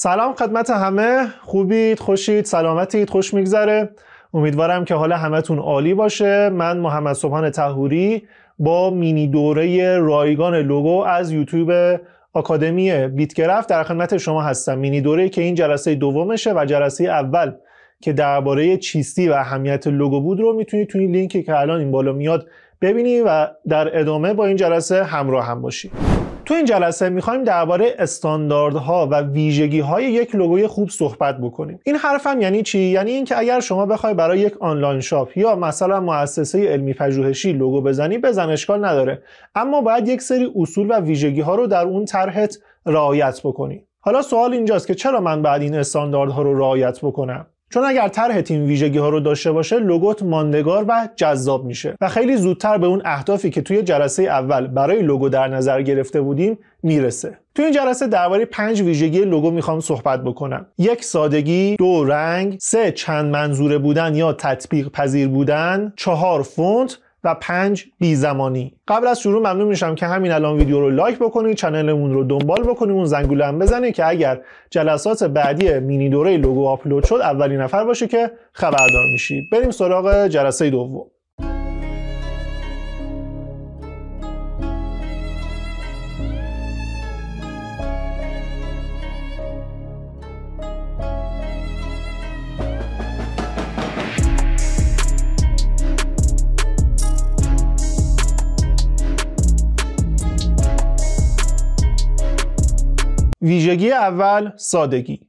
سلام خدمت همه خوبید خوشید سلامتید خوش میگذره امیدوارم که حالا همتون عالی باشه من محمد صبحان تهوری با مینی دوره رایگان لوگو از یوتیوب آکادمی بیتگرفت در خدمت شما هستم مینی دوره که این جلسه دومشه و جلسه اول که درباره چیستی و اهمیت لوگو بود رو میتونید توی لینکی که الان این بالا میاد ببینی و در ادامه با این جلسه همراه هم باشید تو این جلسه میخوایم درباره استانداردها و ویژگی های یک لوگوی خوب صحبت بکنیم این حرفم یعنی چی یعنی اینکه اگر شما بخوای برای یک آنلاین شاپ یا مثلا مؤسسه علمی پژوهشی لوگو بزنی بزن اشکال نداره اما باید یک سری اصول و ویژگی ها رو در اون طرحت رعایت بکنی حالا سوال اینجاست که چرا من بعد این استانداردها رو رعایت بکنم چون اگر طرح تیم ویژگی ها رو داشته باشه لوگوت ماندگار و جذاب میشه و خیلی زودتر به اون اهدافی که توی جلسه اول برای لوگو در نظر گرفته بودیم میرسه توی این جلسه درباره پنج ویژگی لوگو میخوام صحبت بکنم یک سادگی دو رنگ سه چند منظوره بودن یا تطبیق پذیر بودن چهار فونت و بی بیزمانی قبل از شروع ممنون میشم که همین الان ویدیو رو لایک بکنید چنلمون رو دنبال بکنید اون زنگوله هم بزنید که اگر جلسات بعدی مینی دوره لوگو آپلود شد اولین نفر باشه که خبردار میشی بریم سراغ جلسه دوم ویژگی اول سادگی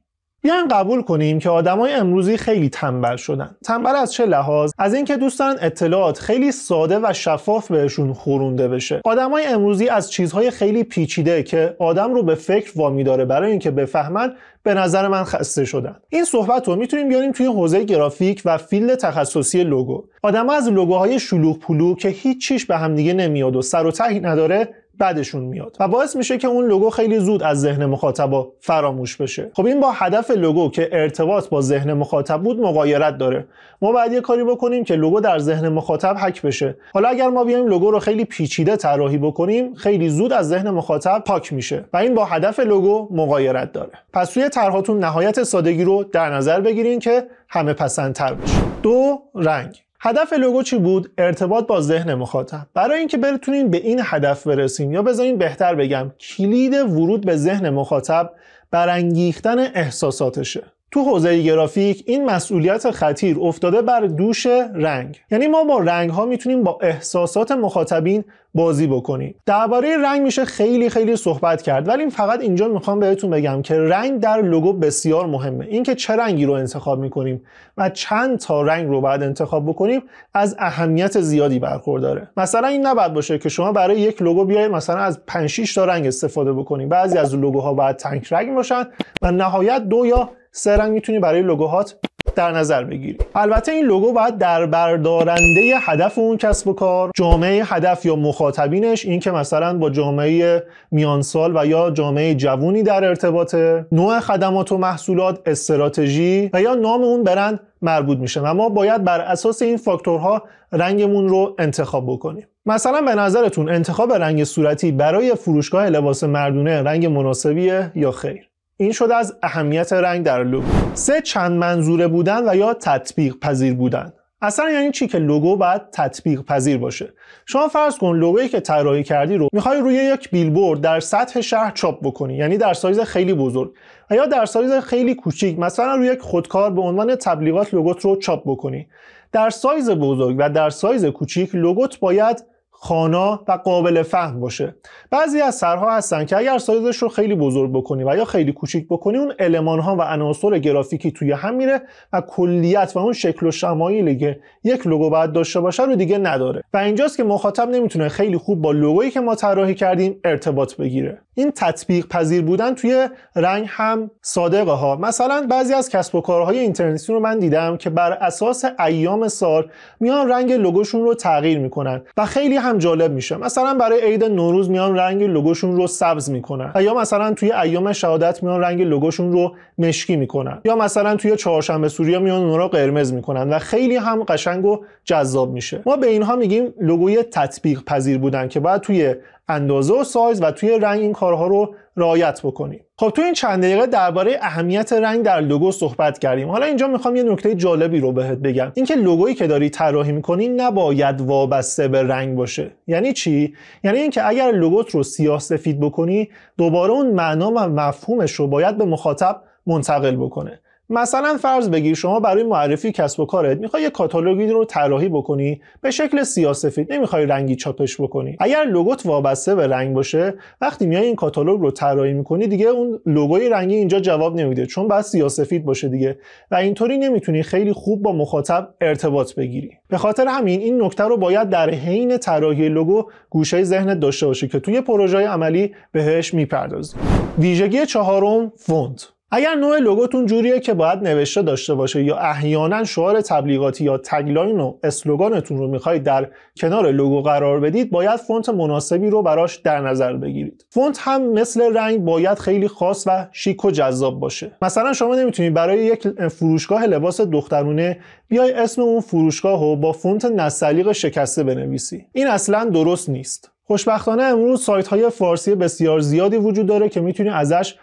بیاین یعنی قبول کنیم که آدمای امروزی خیلی تنبل شدن تنبل از چه لحاظ از اینکه دوست دارن اطلاعات خیلی ساده و شفاف بهشون خورونده بشه آدمای امروزی از چیزهای خیلی پیچیده که آدم رو به فکر وامی داره برای اینکه بفهمن به نظر من خسته شدن این صحبت رو میتونیم بیاریم توی حوزه گرافیک و فیلد تخصصی لوگو آدم از لوگوهای شلوغ پلو که هیچ چیش به همدیگه نمیاد و سر و تهی نداره بعدشون میاد و باعث میشه که اون لوگو خیلی زود از ذهن مخاطبا فراموش بشه خب این با هدف لوگو که ارتباط با ذهن مخاطب بود مقایرت داره ما بعد یه کاری بکنیم که لوگو در ذهن مخاطب حک بشه حالا اگر ما بیایم لوگو رو خیلی پیچیده طراحی بکنیم خیلی زود از ذهن مخاطب پاک میشه و این با هدف لوگو مقایرت داره پس توی طرحاتون نهایت سادگی رو در نظر بگیرین که همه پسندتر بشه دو رنگ هدف لوگو چی بود ارتباط با ذهن مخاطب برای اینکه بتونیم به این هدف برسیم یا بذارین بهتر بگم کلید ورود به ذهن مخاطب برانگیختن احساساتشه تو حوزه گرافیک این مسئولیت خطیر افتاده بر دوش رنگ یعنی ما با رنگ ها میتونیم با احساسات مخاطبین بازی بکنیم درباره رنگ میشه خیلی خیلی صحبت کرد ولی فقط اینجا میخوام بهتون بگم که رنگ در لوگو بسیار مهمه اینکه چه رنگی رو انتخاب میکنیم و چند تا رنگ رو باید انتخاب بکنیم از اهمیت زیادی برخورداره مثلا این نباید باشه که شما برای یک لوگو بیاید مثلا از 5 تا رنگ استفاده بکنیم بعضی از لوگوها باید تنگ رنگ باشن و نهایت دو یا سه رنگ میتونی برای لوگوهات در نظر بگیری البته این لوگو باید در بردارنده هدف اون کسب و کار جامعه هدف یا مخاطبینش این که مثلا با جامعه میانسال و یا جامعه جوونی در ارتباطه نوع خدمات و محصولات استراتژی و یا نام اون برند مربوط میشه و ما باید بر اساس این فاکتورها رنگمون رو انتخاب بکنیم مثلا به نظرتون انتخاب رنگ صورتی برای فروشگاه لباس مردونه رنگ مناسبیه یا خیر این شده از اهمیت رنگ در لوگو سه چند منظوره بودن و یا تطبیق پذیر بودن اصلا یعنی چی که لوگو باید تطبیق پذیر باشه شما فرض کن لوگویی که طراحی کردی رو میخوای روی یک بیلبورد در سطح شهر چاپ بکنی یعنی در سایز خیلی بزرگ و یا در سایز خیلی کوچیک مثلا روی یک خودکار به عنوان تبلیغات لوگوت رو چاپ بکنی در سایز بزرگ و در سایز کوچیک لوگوت باید خانا و قابل فهم باشه بعضی از سرها هستن که اگر سایزش رو خیلی بزرگ بکنی و یا خیلی کوچیک بکنی اون المان ها و عناصر گرافیکی توی هم میره و کلیت و اون شکل و شمایلی که یک لوگو باید داشته باشه رو دیگه نداره و اینجاست که مخاطب نمیتونه خیلی خوب با لوگویی که ما طراحی کردیم ارتباط بگیره این تطبیق پذیر بودن توی رنگ هم صادقه ها مثلا بعضی از کسب و کارهای اینترنتی رو من دیدم که بر اساس ایام سال میان رنگ لوگوشون رو تغییر میکنن و خیلی جالب میشه مثلا برای عید نوروز میان رنگ لوگوشون رو سبز میکنن یا مثلا توی ایام شهادت میان رنگ لوگوشون رو مشکی میکنن یا مثلا توی چهارشنبه سوریا میان اون رو قرمز میکنن و خیلی هم قشنگ و جذاب میشه ما به اینها میگیم لوگوی تطبیق پذیر بودن که باید توی اندازه و سایز و توی رنگ این کارها رو رعایت بکنیم خب تو این چند دقیقه درباره اهمیت رنگ در لوگو صحبت کردیم حالا اینجا میخوام یه نکته جالبی رو بهت بگم اینکه لوگویی که داری طراحی میکنی نباید وابسته به رنگ باشه یعنی چی یعنی اینکه اگر لوگوت رو سیاه سفید بکنی دوباره اون معنا و مفهومش رو باید به مخاطب منتقل بکنه مثلا فرض بگیر شما برای معرفی کسب و کارت میخوای یه کاتالوگی رو طراحی بکنی به شکل سیاسفید نمیخوای رنگی چاپش بکنی اگر لوگوت وابسته به رنگ باشه وقتی میای این کاتالوگ رو طراحی میکنی دیگه اون لوگوی رنگی اینجا جواب نمیده چون باید سیاسفید باشه دیگه و اینطوری نمیتونی خیلی خوب با مخاطب ارتباط بگیری به خاطر همین این نکته رو باید در حین طراحی لوگو گوشه ذهنت داشته باشی که توی پروژه عملی بهش میپردازی ویژگی چهارم فونت اگر نوع لوگوتون جوریه که باید نوشته داشته باشه یا احیانا شعار تبلیغاتی یا تگلاین و اسلوگانتون رو میخواید در کنار لوگو قرار بدید باید فونت مناسبی رو براش در نظر بگیرید فونت هم مثل رنگ باید خیلی خاص و شیک و جذاب باشه مثلا شما نمیتونید برای یک فروشگاه لباس دخترونه بیای اسم اون فروشگاه رو با فونت نسلیق شکسته بنویسی این اصلا درست نیست خوشبختانه امروز سایت های فارسی بسیار زیادی وجود داره که میتونید ازش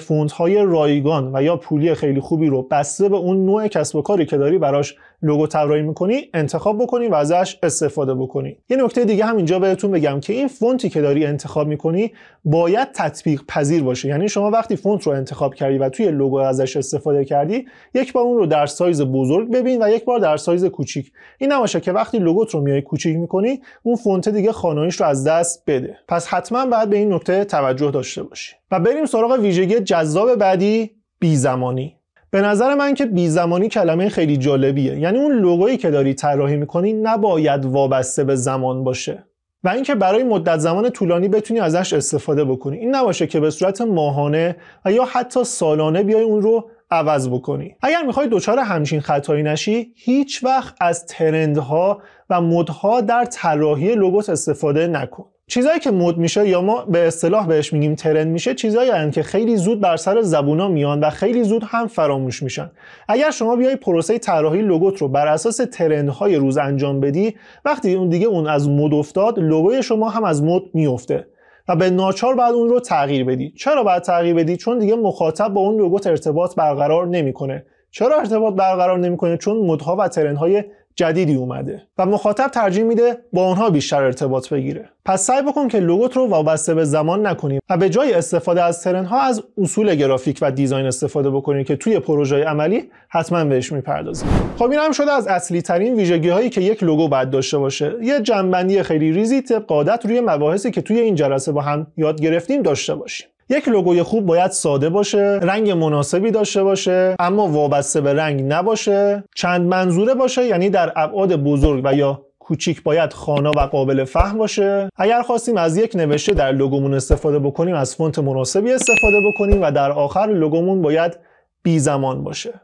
فوندهای های رایگان و یا پولی خیلی خوبی رو بسته به اون نوع کسب و کاری که داری براش لوگو طراحی میکنی انتخاب بکنی و ازش استفاده بکنی یه نکته دیگه هم اینجا بهتون بگم که این فونتی که داری انتخاب میکنی باید تطبیق پذیر باشه یعنی شما وقتی فونت رو انتخاب کردی و توی لوگو ازش استفاده کردی یک بار اون رو در سایز بزرگ ببین و یک بار در سایز کوچیک این نباشه که وقتی لوگوت رو میای کوچیک میکنی اون فونت دیگه خانویش رو از دست بده پس حتما باید به این نکته توجه داشته باشی و بریم سراغ ویژگی جذاب بعدی بیزمانی به نظر من که بیزمانی کلمه خیلی جالبیه یعنی اون لوگویی که داری طراحی میکنی نباید وابسته به زمان باشه و اینکه برای مدت زمان طولانی بتونی ازش استفاده بکنی این نباشه که به صورت ماهانه و یا حتی سالانه بیای اون رو عوض بکنی اگر میخوای دچار همچین خطایی نشی هیچ وقت از ترندها و مدها در طراحی لوگوت استفاده نکن چیزایی که مد میشه یا ما به اصطلاح بهش میگیم ترند میشه چیزایی هستند که خیلی زود بر سر زبونا میان و خیلی زود هم فراموش میشن اگر شما بیای پروسه طراحی لوگوت رو بر اساس ترندهای روز انجام بدی وقتی اون دیگه اون از مد افتاد لوگوی شما هم از مد میفته و به ناچار بعد اون رو تغییر بدی چرا باید تغییر بدی چون دیگه مخاطب با اون لوگوت ارتباط برقرار نمیکنه چرا ارتباط برقرار نمیکنه چون مدها و ترندهای جدیدی اومده و مخاطب ترجیح میده با اونها بیشتر ارتباط بگیره پس سعی بکن که لوگوت رو وابسته به زمان نکنیم و به جای استفاده از ها از اصول گرافیک و دیزاین استفاده بکنیم که توی پروژه عملی حتما بهش میپردازیم خب این هم شده از اصلی ترین ویژگی هایی که یک لوگو باید داشته باشه یه جنبندی خیلی ریزی طبق عادت روی مباحثی که توی این جلسه با هم یاد گرفتیم داشته باشیم یک لوگوی خوب باید ساده باشه رنگ مناسبی داشته باشه اما وابسته به رنگ نباشه چند منظوره باشه یعنی در ابعاد بزرگ و یا کوچیک باید خانا و قابل فهم باشه اگر خواستیم از یک نوشته در لوگومون استفاده بکنیم از فونت مناسبی استفاده بکنیم و در آخر لوگومون باید بی زمان باشه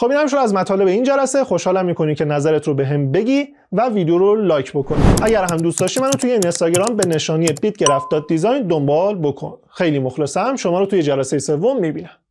خب این هم شد از مطالب این جلسه خوشحالم میکنی که نظرت رو به هم بگی و ویدیو رو لایک بکن. اگر هم دوست داشتی منو توی اینستاگرام به نشانی بیت گرفتاد دیزاین دنبال بکن خیلی مخلصم شما رو توی جلسه سوم میبینم